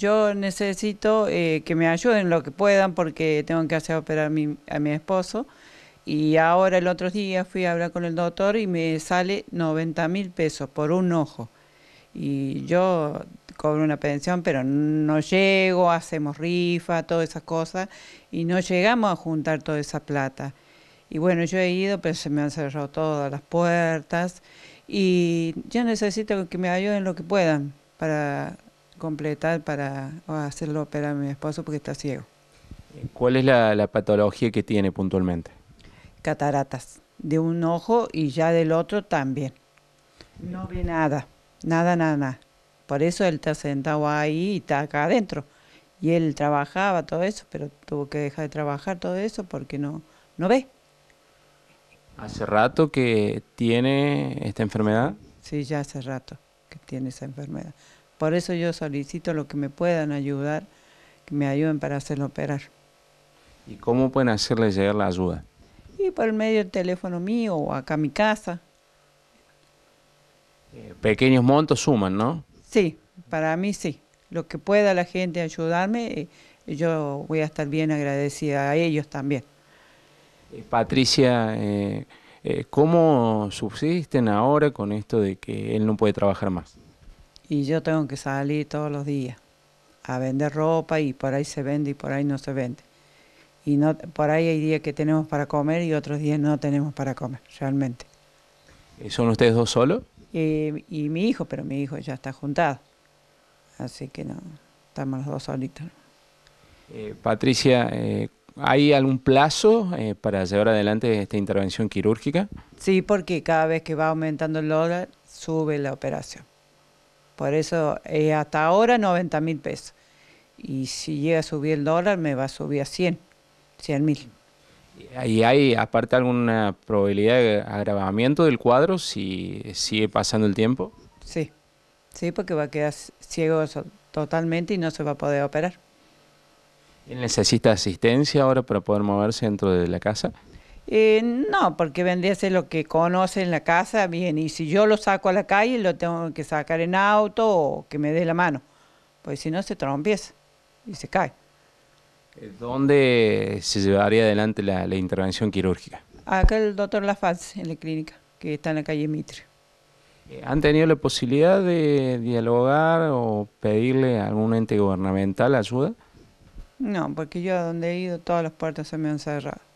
yo necesito eh, que me ayuden lo que puedan porque tengo que hacer operar a mi, a mi esposo. Y ahora el otro día fui a hablar con el doctor y me sale 90 mil pesos por un ojo. Y yo cobro una pensión, pero no llego, hacemos rifa, todas esas cosas, y no llegamos a juntar toda esa plata. Y bueno, yo he ido, pero se me han cerrado todas las puertas y yo necesito que me ayuden lo que puedan para completar para hacerlo operar a mi esposo porque está ciego. Eh, ¿Cuál es la, patología que tiene puntualmente? Cataratas, de un ojo y ya del otro también. No ve nada, nada, nada, nada. Por eso él está sentado ahí y está acá adentro. Y él trabajaba todo eso, pero tuvo que dejar de trabajar todo eso porque no, no ve. ¿Hace rato que tiene esta enfermedad? Sí, ya hace rato que tiene esa enfermedad. Por eso yo solicito lo que me puedan ayudar, que me ayuden para hacerlo operar. ¿Y cómo pueden hacerle llegar la ayuda? Y por el medio del teléfono mío o acá mi casa. Eh, pequeños montos suman, ¿no? Sí, para mí sí. Lo que pueda la gente ayudarme, eh, yo voy a estar bien agradecida a ellos también. Eh, Patricia, ¿cómo subsisten ahora con esto de que él no puede trabajar más? y yo tengo que salir todos los días a vender ropa y por ahí se vende y por ahí no se vende. Y no, por ahí hay días que tenemos para comer y otros días no tenemos para comer, realmente. Eh, son ustedes dos solos? Eh, y, mi hijo, pero mi hijo ya está juntado. Así que no, estamos los dos solitos. Eh, Patricia, ¿hay algún plazo para llevar adelante esta intervención quirúrgica? Sí, porque cada vez que va aumentando el dólar, sube la operación. Por eso eh, hasta ahora 90 mil pesos. Y si llega a subir el dólar, me va a subir a 100, 100 mil. ¿Y hay aparte alguna probabilidad de agravamiento del cuadro si sigue pasando el tiempo? Sí, sí, porque va a quedar ciego totalmente y no se va a poder operar. necesita asistencia ahora para poder moverse dentro de la casa? Eh, no, porque vendría a ser lo que conoce en la casa, bien, y si yo lo saco a la calle, lo tengo que sacar en auto o que me dé la mano, pues si no se trompieza y se cae. Eh, ¿Dónde se llevaría adelante la, la intervención quirúrgica? Acá el doctor Lafaz, en la clínica, que está en la calle Mitre. Eh, ¿Han tenido la posibilidad de dialogar o pedirle a algún ente gubernamental ayuda? No, porque yo a donde he ido todas las puertas se me han cerrado.